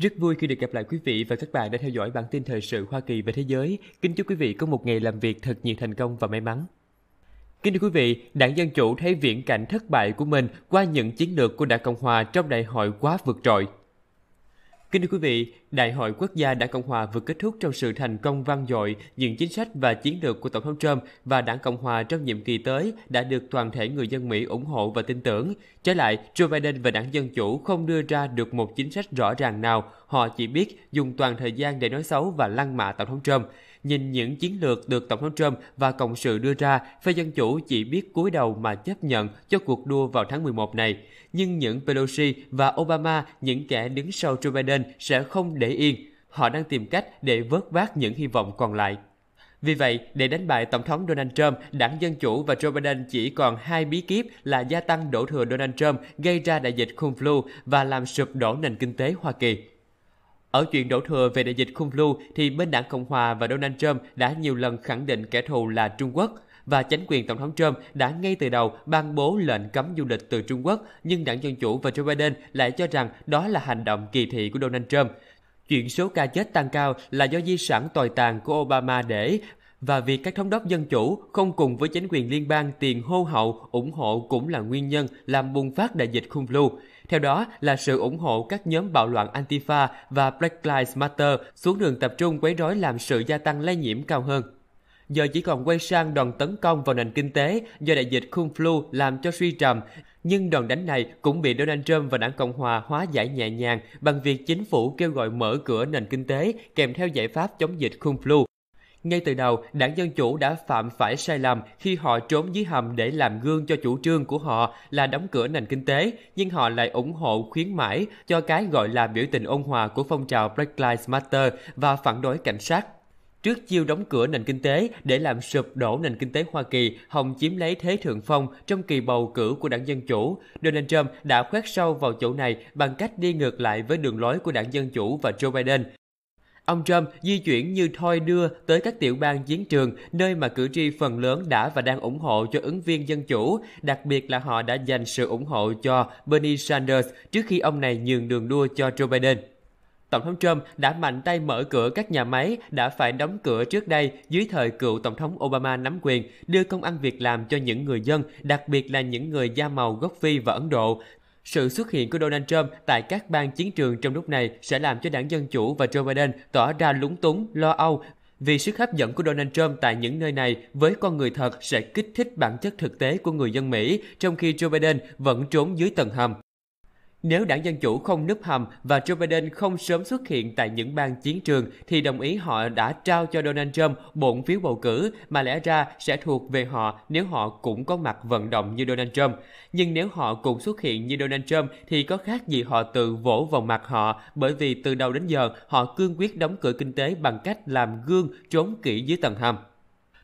Rất vui khi được gặp lại quý vị và các bạn đã theo dõi bản tin thời sự Hoa Kỳ và thế giới. Kính chúc quý vị có một ngày làm việc thật nhiều thành công và may mắn. Kính thưa quý vị, đảng Dân Chủ thấy viễn cảnh thất bại của mình qua những chiến lược của đảng Cộng Hòa trong đại hội quá vượt trội. Kính thưa quý vị, Đại hội Quốc gia Đảng Cộng Hòa vừa kết thúc trong sự thành công vang dội, những chính sách và chiến lược của Tổng thống Trump và Đảng Cộng Hòa trong nhiệm kỳ tới đã được toàn thể người dân Mỹ ủng hộ và tin tưởng. Trái lại, Joe Biden và Đảng Dân Chủ không đưa ra được một chính sách rõ ràng nào, họ chỉ biết dùng toàn thời gian để nói xấu và lăng mạ Tổng thống Trump. Nhìn những chiến lược được Tổng thống Trump và Cộng sự đưa ra, phe Dân Chủ chỉ biết cúi đầu mà chấp nhận cho cuộc đua vào tháng 11 này. Nhưng những Pelosi và Obama, những kẻ đứng sau Joe Biden sẽ không để yên. Họ đang tìm cách để vớt vát những hy vọng còn lại. Vì vậy, để đánh bại Tổng thống Donald Trump, đảng Dân Chủ và Joe Biden chỉ còn hai bí kíp là gia tăng đổ thừa Donald Trump gây ra đại dịch kung flu và làm sụp đổ nền kinh tế Hoa Kỳ. Ở chuyện đổ thừa về đại dịch khung lưu thì bên đảng Cộng Hòa và Donald Trump đã nhiều lần khẳng định kẻ thù là Trung Quốc và chính quyền Tổng thống Trump đã ngay từ đầu ban bố lệnh cấm du lịch từ Trung Quốc, nhưng đảng Dân Chủ và Joe Biden lại cho rằng đó là hành động kỳ thị của Donald Trump. Chuyện số ca chết tăng cao là do di sản tồi tàn của Obama để và việc các thống đốc dân chủ không cùng với chính quyền liên bang tiền hô hậu ủng hộ cũng là nguyên nhân làm bùng phát đại dịch khung lưu. Theo đó là sự ủng hộ các nhóm bạo loạn Antifa và Black Lives Matter xuống đường tập trung quấy rối làm sự gia tăng lây nhiễm cao hơn giờ chỉ còn quay sang đoàn tấn công vào nền kinh tế do đại dịch kung flu làm cho suy trầm. Nhưng đoàn đánh này cũng bị Donald Trump và đảng Cộng Hòa hóa giải nhẹ nhàng bằng việc chính phủ kêu gọi mở cửa nền kinh tế kèm theo giải pháp chống dịch kung flu. Ngay từ đầu, đảng Dân Chủ đã phạm phải sai lầm khi họ trốn dưới hầm để làm gương cho chủ trương của họ là đóng cửa nền kinh tế, nhưng họ lại ủng hộ khuyến mãi cho cái gọi là biểu tình ôn hòa của phong trào Black Lives Matter và phản đối cảnh sát. Trước chiêu đóng cửa nền kinh tế để làm sụp đổ nền kinh tế Hoa Kỳ, Hồng chiếm lấy thế thượng phong trong kỳ bầu cử của đảng Dân Chủ. Donald Trump đã khoét sâu vào chỗ này bằng cách đi ngược lại với đường lối của đảng Dân Chủ và Joe Biden. Ông Trump di chuyển như thoi đưa tới các tiểu bang chiến trường, nơi mà cử tri phần lớn đã và đang ủng hộ cho ứng viên Dân Chủ, đặc biệt là họ đã dành sự ủng hộ cho Bernie Sanders trước khi ông này nhường đường đua cho Joe Biden. Tổng thống Trump đã mạnh tay mở cửa các nhà máy đã phải đóng cửa trước đây dưới thời cựu Tổng thống Obama nắm quyền, đưa công ăn việc làm cho những người dân, đặc biệt là những người da màu gốc Phi và Ấn Độ, sự xuất hiện của Donald Trump tại các bang chiến trường trong lúc này sẽ làm cho đảng Dân Chủ và Joe Biden tỏ ra lúng túng, lo âu vì sức hấp dẫn của Donald Trump tại những nơi này với con người thật sẽ kích thích bản chất thực tế của người dân Mỹ, trong khi Joe Biden vẫn trốn dưới tầng hầm. Nếu đảng Dân Chủ không núp hầm và Joe Biden không sớm xuất hiện tại những bang chiến trường thì đồng ý họ đã trao cho Donald Trump bộn phiếu bầu cử mà lẽ ra sẽ thuộc về họ nếu họ cũng có mặt vận động như Donald Trump. Nhưng nếu họ cũng xuất hiện như Donald Trump thì có khác gì họ tự vỗ vào mặt họ bởi vì từ đầu đến giờ họ cương quyết đóng cửa kinh tế bằng cách làm gương trốn kỹ dưới tầng hầm.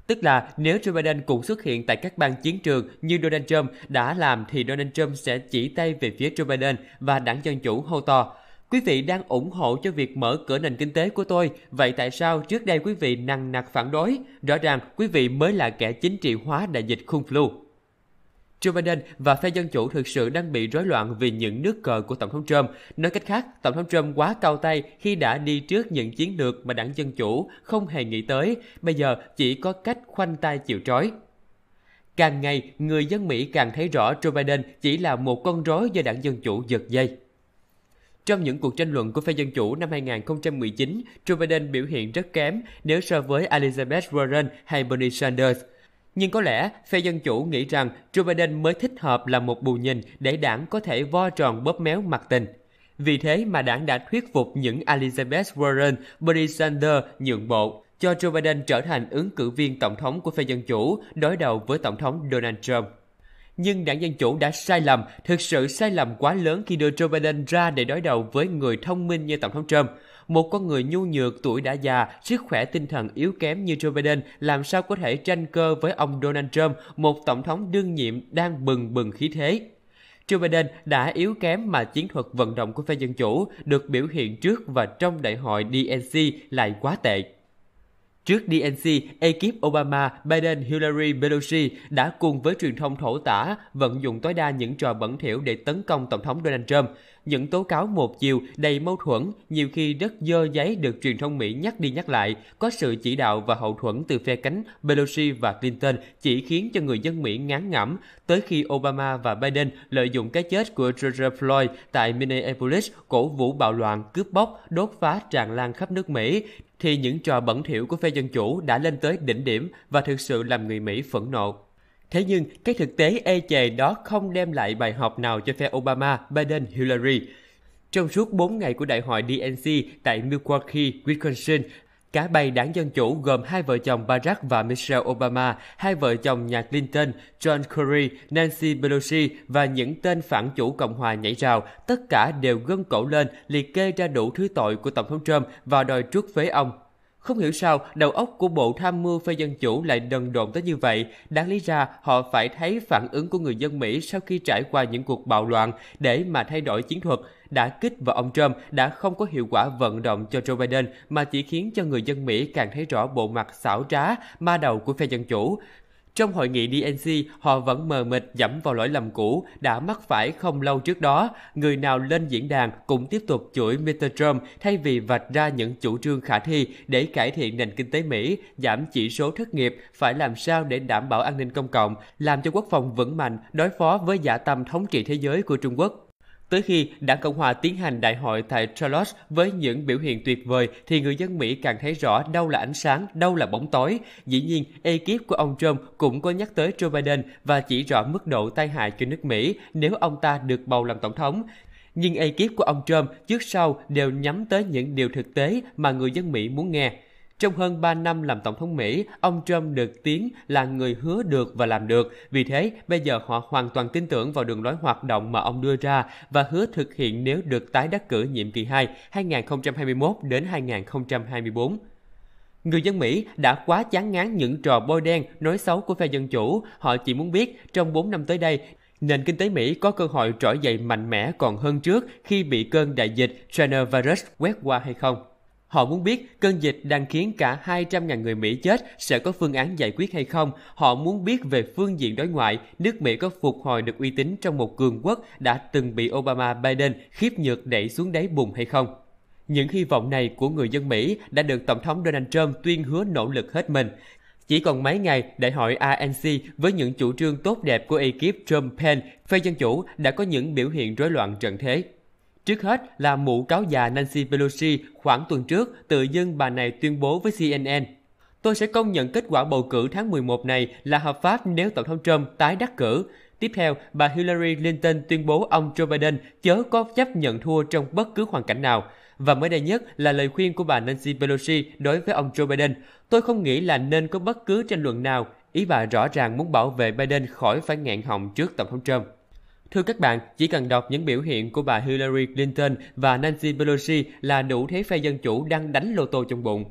Tức là nếu Joe Biden cũng xuất hiện tại các bang chiến trường như Donald Trump đã làm thì Donald Trump sẽ chỉ tay về phía Joe Biden và đảng Dân Chủ hô to. Quý vị đang ủng hộ cho việc mở cửa nền kinh tế của tôi, vậy tại sao trước đây quý vị năng nặc phản đối? Rõ ràng quý vị mới là kẻ chính trị hóa đại dịch khung flu. Joe Biden và phe Dân Chủ thực sự đang bị rối loạn vì những nước cờ của Tổng thống Trump. Nói cách khác, Tổng thống Trump quá cao tay khi đã đi trước những chiến lược mà đảng Dân Chủ không hề nghĩ tới. Bây giờ chỉ có cách khoanh tay chịu trói. Càng ngày, người dân Mỹ càng thấy rõ Joe Biden chỉ là một con rối do đảng Dân Chủ giật dây. Trong những cuộc tranh luận của phe Dân Chủ năm 2019, Joe Biden biểu hiện rất kém nếu so với Elizabeth Warren hay Bernie Sanders – nhưng có lẽ phe Dân Chủ nghĩ rằng Joe Biden mới thích hợp là một bù nhìn để đảng có thể vo tròn bóp méo mặt tình. Vì thế mà đảng đã thuyết phục những Elizabeth Warren, Bernie Sanders nhượng bộ, cho Joe Biden trở thành ứng cử viên tổng thống của phe Dân Chủ đối đầu với Tổng thống Donald Trump. Nhưng đảng Dân Chủ đã sai lầm, thực sự sai lầm quá lớn khi đưa Joe Biden ra để đối đầu với người thông minh như Tổng thống Trump – một con người nhu nhược, tuổi đã già, sức khỏe tinh thần yếu kém như Joe Biden làm sao có thể tranh cơ với ông Donald Trump, một tổng thống đương nhiệm đang bừng bừng khí thế. Joe Biden đã yếu kém mà chiến thuật vận động của phe Dân Chủ được biểu hiện trước và trong đại hội DNC lại quá tệ. Trước DNC, ekip Obama, Biden, Hillary, Pelosi đã cùng với truyền thông thổ tả vận dụng tối đa những trò bẩn thỉu để tấn công Tổng thống Donald Trump. Những tố cáo một chiều đầy mâu thuẫn, nhiều khi rất dơ giấy được truyền thông Mỹ nhắc đi nhắc lại, có sự chỉ đạo và hậu thuẫn từ phe cánh Pelosi và Clinton chỉ khiến cho người dân Mỹ ngán ngẩm, tới khi Obama và Biden lợi dụng cái chết của George Floyd tại Minneapolis cổ vũ bạo loạn, cướp bóc, đốt phá tràn lan khắp nước Mỹ thì những trò bẩn thỉu của phe dân chủ đã lên tới đỉnh điểm và thực sự làm người Mỹ phẫn nộ. Thế nhưng, cái thực tế ê e chề đó không đem lại bài học nào cho phe Obama, Biden, Hillary. Trong suốt 4 ngày của đại hội DNC tại Milwaukee, Wisconsin Cả bầy đảng Dân Chủ gồm hai vợ chồng Barack và Michelle Obama, hai vợ chồng nhà Clinton, John Kerry, Nancy Pelosi và những tên phản chủ Cộng hòa nhảy rào, tất cả đều gân cổ lên liệt kê ra đủ thứ tội của Tổng thống Trump và đòi trút phế ông không hiểu sao, đầu óc của Bộ Tham mưu phê Dân Chủ lại đần độn tới như vậy. Đáng lý ra, họ phải thấy phản ứng của người dân Mỹ sau khi trải qua những cuộc bạo loạn để mà thay đổi chiến thuật, đã kích vào ông Trump đã không có hiệu quả vận động cho Joe Biden mà chỉ khiến cho người dân Mỹ càng thấy rõ bộ mặt xảo trá, ma đầu của phe Dân Chủ. Trong hội nghị DNC, họ vẫn mờ mịt dẫm vào lỗi lầm cũ đã mắc phải không lâu trước đó. Người nào lên diễn đàn cũng tiếp tục chửi Mr. Trump thay vì vạch ra những chủ trương khả thi để cải thiện nền kinh tế Mỹ, giảm chỉ số thất nghiệp, phải làm sao để đảm bảo an ninh công cộng, làm cho quốc phòng vững mạnh, đối phó với giả tâm thống trị thế giới của Trung Quốc. Tới khi Đảng Cộng hòa tiến hành đại hội tại Charlotte với những biểu hiện tuyệt vời thì người dân Mỹ càng thấy rõ đâu là ánh sáng, đâu là bóng tối. Dĩ nhiên, ekip của ông Trump cũng có nhắc tới Joe Biden và chỉ rõ mức độ tai hại cho nước Mỹ nếu ông ta được bầu làm tổng thống. Nhưng ekip của ông Trump trước sau đều nhắm tới những điều thực tế mà người dân Mỹ muốn nghe. Trong hơn 3 năm làm Tổng thống Mỹ, ông Trump được tiếng là người hứa được và làm được. Vì thế, bây giờ họ hoàn toàn tin tưởng vào đường lối hoạt động mà ông đưa ra và hứa thực hiện nếu được tái đắc cử nhiệm kỳ 2 2021 đến 2024. Người dân Mỹ đã quá chán ngán những trò bôi đen, nói xấu của phe dân chủ. Họ chỉ muốn biết trong 4 năm tới đây, nền kinh tế Mỹ có cơ hội trỗi dậy mạnh mẽ còn hơn trước khi bị cơn đại dịch China virus quét qua hay không. Họ muốn biết cơn dịch đang khiến cả 200.000 người Mỹ chết sẽ có phương án giải quyết hay không. Họ muốn biết về phương diện đối ngoại, nước Mỹ có phục hồi được uy tín trong một cường quốc đã từng bị Obama Biden khiếp nhược đẩy xuống đáy bùn hay không. Những hy vọng này của người dân Mỹ đã được Tổng thống Donald Trump tuyên hứa nỗ lực hết mình. Chỉ còn mấy ngày, đại hội ANC với những chủ trương tốt đẹp của ekip Trump-Penn, phe dân chủ đã có những biểu hiện rối loạn trận thế. Trước hết là mụ cáo già Nancy Pelosi khoảng tuần trước tự dưng bà này tuyên bố với CNN. Tôi sẽ công nhận kết quả bầu cử tháng 11 này là hợp pháp nếu Tổng thống Trump tái đắc cử. Tiếp theo, bà Hillary Clinton tuyên bố ông Joe Biden chớ có chấp nhận thua trong bất cứ hoàn cảnh nào. Và mới đây nhất là lời khuyên của bà Nancy Pelosi đối với ông Joe Biden. Tôi không nghĩ là nên có bất cứ tranh luận nào. Ý bà rõ ràng muốn bảo vệ Biden khỏi phải ngạn họng trước Tổng thống Trump. Thưa các bạn, chỉ cần đọc những biểu hiện của bà Hillary Clinton và Nancy Pelosi là đủ thấy phe Dân Chủ đang đánh lô tô trong bụng.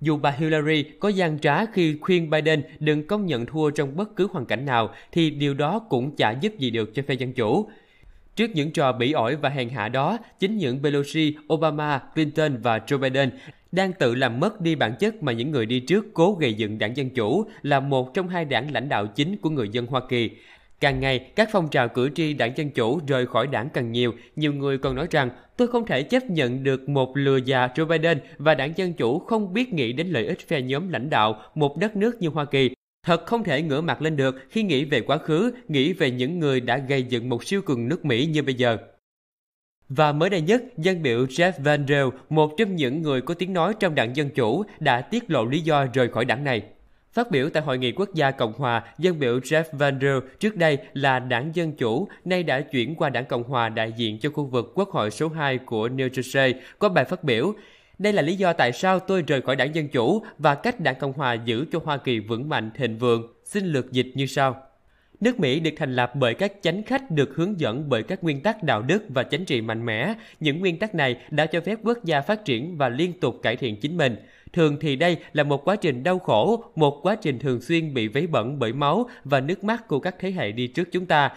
Dù bà Hillary có gian trá khi khuyên Biden đừng công nhận thua trong bất cứ hoàn cảnh nào, thì điều đó cũng chả giúp gì được cho phe Dân Chủ. Trước những trò bỉ ổi và hèn hạ đó, chính những Pelosi, Obama, Clinton và Joe Biden đang tự làm mất đi bản chất mà những người đi trước cố gây dựng đảng Dân Chủ là một trong hai đảng lãnh đạo chính của người dân Hoa Kỳ, Càng ngày, các phong trào cử tri đảng Dân Chủ rời khỏi đảng càng nhiều. Nhiều người còn nói rằng, tôi không thể chấp nhận được một lừa già Joe Biden và đảng Dân Chủ không biết nghĩ đến lợi ích phe nhóm lãnh đạo một đất nước như Hoa Kỳ. Thật không thể ngửa mặt lên được khi nghĩ về quá khứ, nghĩ về những người đã gây dựng một siêu cường nước Mỹ như bây giờ. Và mới đây nhất, dân biểu Jeff Van Del, một trong những người có tiếng nói trong đảng Dân Chủ, đã tiết lộ lý do rời khỏi đảng này. Phát biểu tại Hội nghị Quốc gia Cộng hòa, dân biểu Jeff Van Vander trước đây là đảng Dân Chủ, nay đã chuyển qua đảng Cộng hòa đại diện cho khu vực Quốc hội số 2 của New Jersey, có bài phát biểu đây là lý do tại sao tôi rời khỏi đảng Dân Chủ và cách đảng Cộng Hòa giữ cho Hoa Kỳ vững mạnh thịnh vượng, xin lược dịch như sau. Nước Mỹ được thành lập bởi các chánh khách được hướng dẫn bởi các nguyên tắc đạo đức và chính trị mạnh mẽ. Những nguyên tắc này đã cho phép quốc gia phát triển và liên tục cải thiện chính mình. Thường thì đây là một quá trình đau khổ, một quá trình thường xuyên bị vấy bẩn bởi máu và nước mắt của các thế hệ đi trước chúng ta.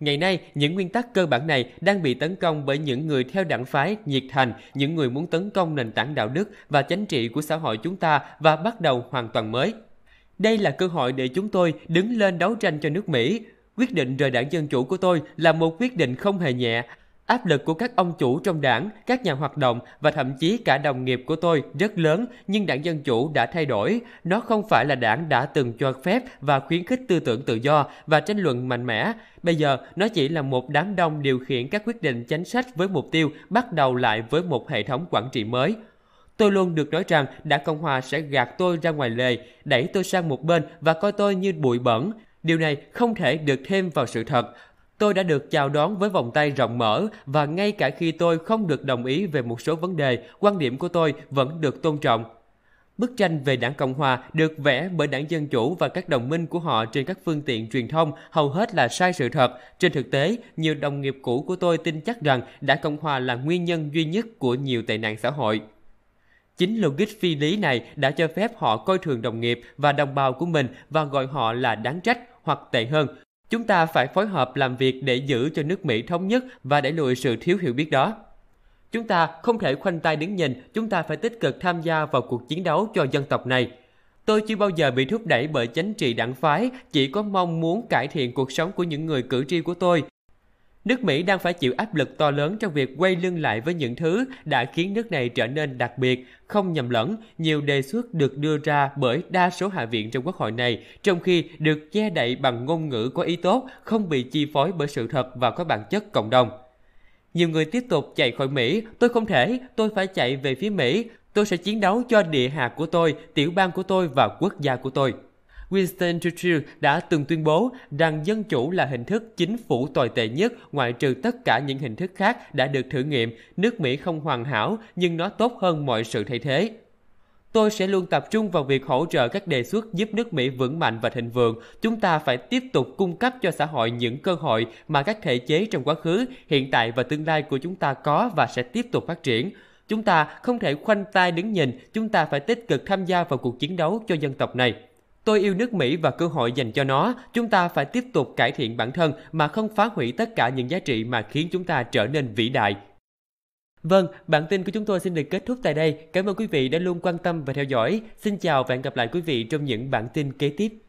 Ngày nay, những nguyên tắc cơ bản này đang bị tấn công bởi những người theo đảng phái, nhiệt thành, những người muốn tấn công nền tảng đạo đức và chính trị của xã hội chúng ta và bắt đầu hoàn toàn mới. Đây là cơ hội để chúng tôi đứng lên đấu tranh cho nước Mỹ. Quyết định rời đảng Dân Chủ của tôi là một quyết định không hề nhẹ, Áp lực của các ông chủ trong đảng, các nhà hoạt động và thậm chí cả đồng nghiệp của tôi rất lớn, nhưng đảng Dân Chủ đã thay đổi. Nó không phải là đảng đã từng cho phép và khuyến khích tư tưởng tự do và tranh luận mạnh mẽ. Bây giờ, nó chỉ là một đám đông điều khiển các quyết định chính sách với mục tiêu bắt đầu lại với một hệ thống quản trị mới. Tôi luôn được nói rằng đảng Cộng Hòa sẽ gạt tôi ra ngoài lề, đẩy tôi sang một bên và coi tôi như bụi bẩn. Điều này không thể được thêm vào sự thật. Tôi đã được chào đón với vòng tay rộng mở và ngay cả khi tôi không được đồng ý về một số vấn đề, quan điểm của tôi vẫn được tôn trọng. Bức tranh về đảng Cộng Hòa được vẽ bởi đảng Dân Chủ và các đồng minh của họ trên các phương tiện truyền thông hầu hết là sai sự thật. Trên thực tế, nhiều đồng nghiệp cũ của tôi tin chắc rằng đảng Cộng Hòa là nguyên nhân duy nhất của nhiều tệ nạn xã hội. Chính logic phi lý này đã cho phép họ coi thường đồng nghiệp và đồng bào của mình và gọi họ là đáng trách hoặc tệ hơn, Chúng ta phải phối hợp làm việc để giữ cho nước Mỹ thống nhất và đẩy lùi sự thiếu hiểu biết đó. Chúng ta không thể khoanh tay đứng nhìn, chúng ta phải tích cực tham gia vào cuộc chiến đấu cho dân tộc này. Tôi chưa bao giờ bị thúc đẩy bởi chính trị đảng phái, chỉ có mong muốn cải thiện cuộc sống của những người cử tri của tôi Nước Mỹ đang phải chịu áp lực to lớn trong việc quay lưng lại với những thứ đã khiến nước này trở nên đặc biệt, không nhầm lẫn, nhiều đề xuất được đưa ra bởi đa số hạ viện trong quốc hội này, trong khi được che đậy bằng ngôn ngữ có ý tốt, không bị chi phối bởi sự thật và có bản chất cộng đồng. Nhiều người tiếp tục chạy khỏi Mỹ, tôi không thể, tôi phải chạy về phía Mỹ, tôi sẽ chiến đấu cho địa hạt của tôi, tiểu bang của tôi và quốc gia của tôi. Winston Churchill đã từng tuyên bố rằng dân chủ là hình thức chính phủ tồi tệ nhất ngoại trừ tất cả những hình thức khác đã được thử nghiệm. Nước Mỹ không hoàn hảo nhưng nó tốt hơn mọi sự thay thế. Tôi sẽ luôn tập trung vào việc hỗ trợ các đề xuất giúp nước Mỹ vững mạnh và thịnh vượng. Chúng ta phải tiếp tục cung cấp cho xã hội những cơ hội mà các thể chế trong quá khứ, hiện tại và tương lai của chúng ta có và sẽ tiếp tục phát triển. Chúng ta không thể khoanh tay đứng nhìn, chúng ta phải tích cực tham gia vào cuộc chiến đấu cho dân tộc này. Tôi yêu nước Mỹ và cơ hội dành cho nó, chúng ta phải tiếp tục cải thiện bản thân mà không phá hủy tất cả những giá trị mà khiến chúng ta trở nên vĩ đại. Vâng, bản tin của chúng tôi xin được kết thúc tại đây. Cảm ơn quý vị đã luôn quan tâm và theo dõi. Xin chào và hẹn gặp lại quý vị trong những bản tin kế tiếp.